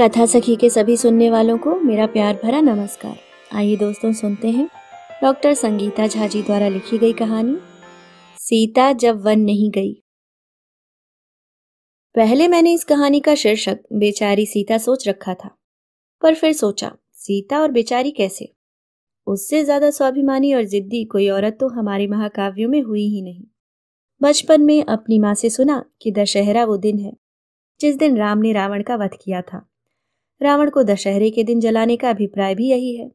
कथा सखी के सभी सुनने वालों को मेरा प्यार भरा नमस्कार आइए दोस्तों सुनते हैं डॉक्टर संगीता झा जी द्वारा लिखी गई कहानी सीता जब वन नहीं गई पहले मैंने इस कहानी का शीर्षक बेचारी सीता सोच रखा था पर फिर सोचा सीता और बेचारी कैसे उससे ज्यादा स्वाभिमानी और जिद्दी कोई औरत तो हमारे महाकाव्यों में हुई ही नहीं बचपन में अपनी माँ से सुना कि दशहरा वो दिन है जिस दिन राम ने रावण का वध किया था रावण को दशहरे के दिन जलाने का अभिप्राय भी यही है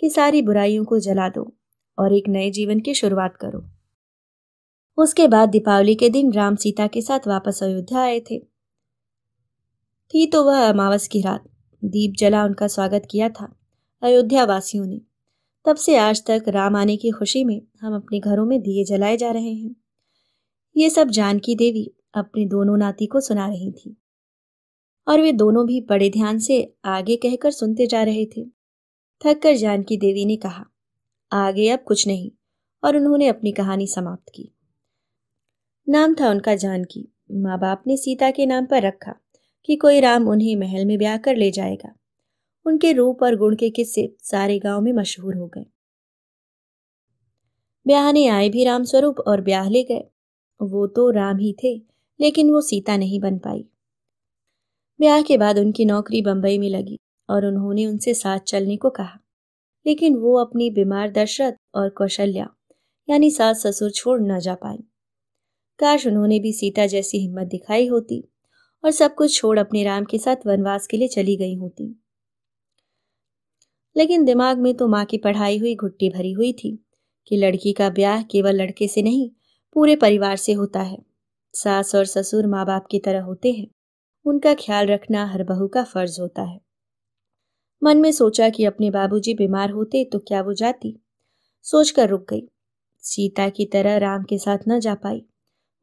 कि सारी बुराइयों को जला दो और एक नए जीवन की शुरुआत करो उसके बाद दीपावली के दिन राम सीता के साथ वापस अयोध्या आए थे थी तो वह अमावस की रात दीप जला उनका स्वागत किया था अयोध्या वासियों ने तब से आज तक राम आने की खुशी में हम अपने घरों में दिए जलाए जा रहे हैं ये सब जानकी देवी अपने दोनों नाती को सुना रही थी और वे दोनों भी बड़े ध्यान से आगे कहकर सुनते जा रहे थे थक कर जानकी देवी ने कहा आगे अब कुछ नहीं और उन्होंने अपनी कहानी समाप्त की नाम था उनका जानकी माँ बाप ने सीता के नाम पर रखा कि कोई राम उन्हें महल में ब्याह कर ले जाएगा उनके रूप और गुण के किस्से सारे गांव में मशहूर हो गए ब्याहने आए भी रामस्वरूप और ब्याह ले गए वो तो राम ही थे लेकिन वो सीता नहीं बन पाई ब्याह के बाद उनकी नौकरी बंबई में लगी और उन्होंने उनसे साथ चलने को कहा लेकिन वो अपनी बीमार दशरथ और कौशल्या यानी सास ससुर छोड़ न जा पाई काश उन्होंने भी सीता जैसी हिम्मत दिखाई होती और सब कुछ छोड़ अपने राम के साथ वनवास के लिए चली गई होती लेकिन दिमाग में तो माँ की पढ़ाई हुई घुट्टी भरी हुई थी कि लड़की का ब्याह केवल लड़के से नहीं पूरे परिवार से होता है सास और ससुर माँ बाप की तरह होते हैं उनका ख्याल रखना हर बहू का फर्ज होता है मन में सोचा कि अपने बाबूजी बीमार होते तो क्या वो जाती सोचकर रुक गई सीता की तरह राम के साथ न जा पाई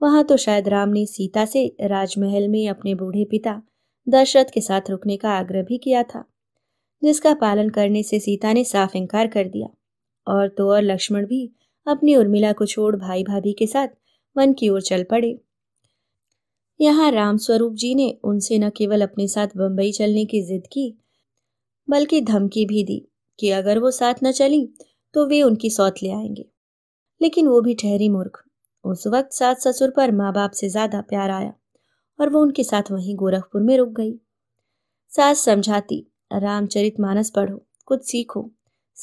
वहां तो शायद राम ने सीता से राजमहल में अपने बूढ़े पिता दशरथ के साथ रुकने का आग्रह भी किया था जिसका पालन करने से सीता ने साफ इनकार कर दिया और तो और लक्ष्मण भी अपनी उर्मिला को छोड़ भाई भाभी के साथ मन की ओर चल पड़े यहाँ रामस्वरूप जी ने उनसे न केवल अपने साथ बंबई चलने की जिद की बल्कि धमकी भी दी कि अगर वो साथ न चली तो वे उनकी सौत ले आएंगे लेकिन वो भी ठहरी मूर्ख उस वक्त सास ससुर पर माँ बाप से ज्यादा प्यार आया और वो उनके साथ वहीं गोरखपुर में रुक गई सास समझाती रामचरित मानस पढ़ो कुछ सीखो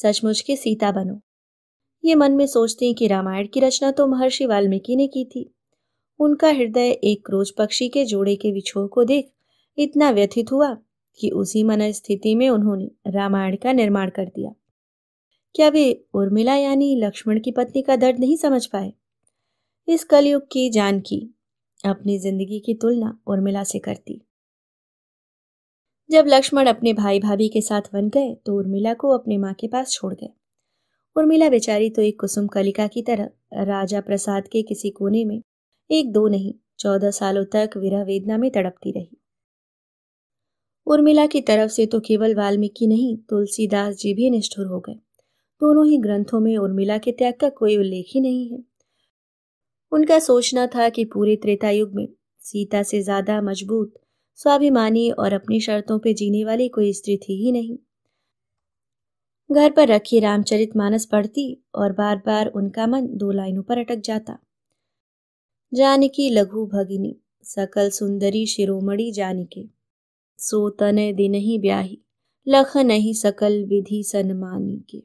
सचमुच के सीता बनो ये मन में सोचते हैं कि रामायण की रचना तो महर्षि वाल्मीकि ने की थी उनका हृदय एक क्रोच पक्षी के जोड़े के विछोह को देख इतना व्यथित हुआ कि उसी मन स्थिति में उन्होंने रामायण का निर्माण कर दिया क्या वे उर्मिला यानी लक्ष्मण की पत्नी का दर्द नहीं समझ पाए इस कलयुग की जानकी अपनी जिंदगी की तुलना उर्मिला से करती जब लक्ष्मण अपने भाई भाभी के साथ वन गए तो उर्मिला को अपने माँ के पास छोड़ गए उर्मिला बेचारी तो एक कुसुम कलिका की तरह राजा प्रसाद के किसी कोने में एक दो नहीं चौदह सालों तक विरह वेदना में तड़पती रही उर्मिला की तरफ से तो केवल वाल्मीकि नहीं तुलसीदास जी भी निष्ठुर हो गए दोनों ही ग्रंथों में उर्मिला के त्याग का कोई उल्लेख ही नहीं है उनका सोचना था कि पूरे त्रेता युग में सीता से ज्यादा मजबूत स्वाभिमानी और अपनी शर्तों पर जीने वाली कोई स्त्री थी ही नहीं घर पर रखी रामचरित मानस पढ़ती और बार बार उनका मन दो लाइनों पर अटक जाता जानकी लघु भगिनी सकल सुंदरी शिरोमणि जानकी सोतने दिन ही ब्याही लख नहीं सकल विधि सनमानी के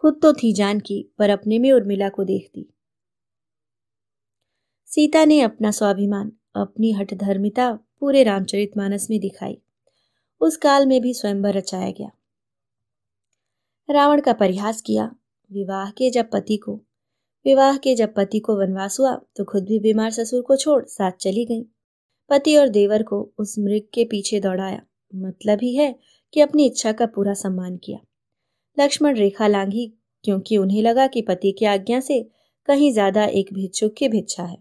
खुद तो थी जानकी पर अपने में उर्मिला को देखती सीता ने अपना स्वाभिमान अपनी हठधर्मिता पूरे रामचरित मानस में दिखाई उस काल में भी स्वयंवर रचाया गया रावण का परिहास किया विवाह के जब पति को विवाह के जब पति को वनवास हुआ तो खुद भी बीमार ससुर को छोड़ साथ चली गई पति और देवर को उस मृग के पीछे दौड़ाया मतलब ही है कि अपनी इच्छा का पूरा सम्मान किया लक्ष्मण रेखा लांघी क्योंकि उन्हें लगा कि पति की आज्ञा से कहीं ज्यादा एक भिक्षुक की भिक्षा है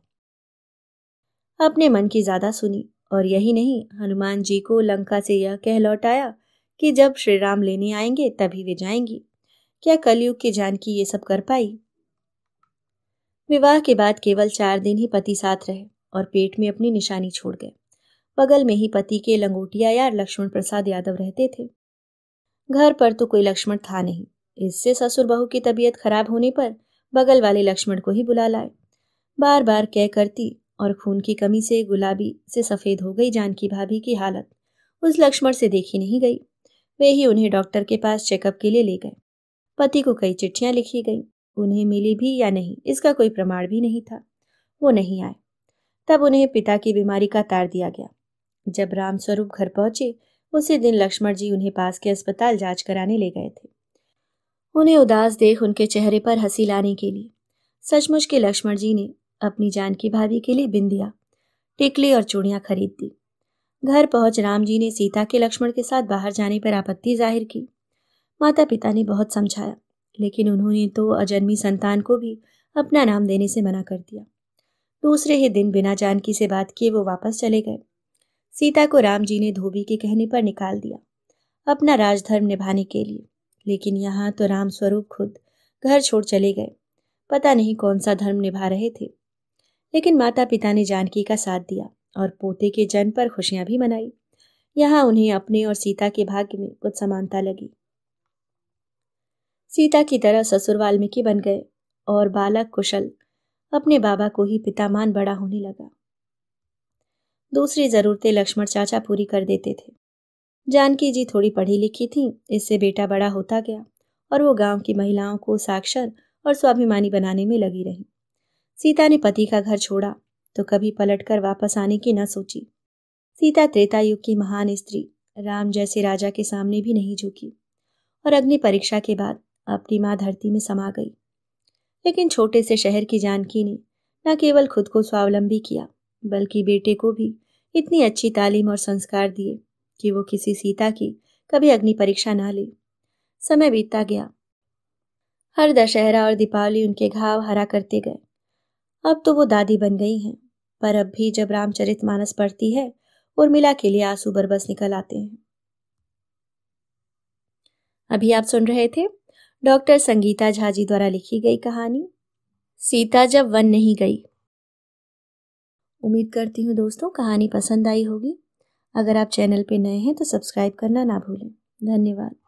अपने मन की ज्यादा सुनी और यही नहीं हनुमान जी को लंका से यह कह लौटाया कि जब श्री राम लेने आएंगे तभी वे जाएंगी क्या कलयुग की जानकी ये सब कर पाई विवाह के बाद केवल चार दिन ही पति साथ रहे और पेट में अपनी निशानी छोड़ गए बगल में ही पति के लंगोटिया यार लक्ष्मण प्रसाद यादव रहते थे घर पर तो कोई लक्ष्मण था नहीं इससे ससुर बहू की तबीयत खराब होने पर बगल वाले लक्ष्मण को ही बुला लाए बार बार कह करती और खून की कमी से गुलाबी से सफ़ेद हो गई जानकी भाभी की हालत उस लक्ष्मण से देखी नहीं गई वे ही उन्हें डॉक्टर के पास चेकअप के लिए ले गए पति को कई चिट्ठियां लिखी गईं उन्हें मिली भी या नहीं इसका कोई प्रमाण भी नहीं था वो नहीं आए तब उन्हें पिता की बीमारी का तार दिया गया जब रामस्वरूप घर पहुंचे उसी दिन लक्ष्मण जी उन्हें पास के अस्पताल जांच कराने ले गए थे उन्हें उदास देख उनके चेहरे पर हंसी लाने के लिए सचमुच के लक्ष्मण जी ने अपनी जान की भाभी के लिए बिंदिया टिकली और चूड़ियाँ खरीद दी घर पहुंच राम जी ने सीता के लक्ष्मण के साथ बाहर जाने पर आपत्ति जाहिर की माता पिता ने बहुत समझाया लेकिन उन्होंने तो अजन्मी संतान को भी अपना नाम देने से मना कर दिया दूसरे ही दिन बिना जानकी से बात किए वो वापस चले गए सीता को राम जी ने धोबी के कहने पर निकाल दिया अपना राजधर्म निभाने के लिए लेकिन यहाँ तो राम स्वरूप खुद घर छोड़ चले गए पता नहीं कौन सा धर्म निभा रहे थे लेकिन माता पिता ने जानकी का साथ दिया और पोते के जन्म पर खुशियाँ भी मनाई यहाँ उन्हें अपने और सीता के भाग्य में कुछ समानता लगी सीता की तरह ससुर वाल्मीकि बन गए और बालक कुशल अपने बाबा को ही पितामान बड़ा होने लगा दूसरी ज़रूरतें लक्ष्मण चाचा पूरी कर देते थे जानकी जी थोड़ी पढ़ी लिखी थी इससे बेटा बड़ा होता गया और वो गांव की महिलाओं को साक्षर और स्वाभिमानी बनाने में लगी रही सीता ने पति का घर छोड़ा तो कभी पलटकर वापस आने की न सोची सीता त्रेता युग की महान स्त्री राम जैसे राजा के सामने भी नहीं झुकी और अग्नि परीक्षा के बाद अपनी माँ धरती में समा गई लेकिन छोटे से शहर की जानकी ने न केवल खुद को स्वावलंबी किया बल्कि बेटे को भी इतनी अच्छी तालीम और संस्कार दिए कि वो किसी सीता की कभी अग्नि परीक्षा ना ले समय बीतता गया हर दशहरा और दीपावली उनके घाव हरा करते गए अब तो वो दादी बन गई हैं पर अब भी जब रामचरित मानस पढ़ती है उर्मिला के लिए आंसू बरबस निकल आते हैं अभी आप सुन रहे थे डॉक्टर संगीता झाजी द्वारा लिखी गई कहानी सीता जब वन नहीं गई उम्मीद करती हूँ दोस्तों कहानी पसंद आई होगी अगर आप चैनल पर नए हैं तो सब्सक्राइब करना ना भूलें धन्यवाद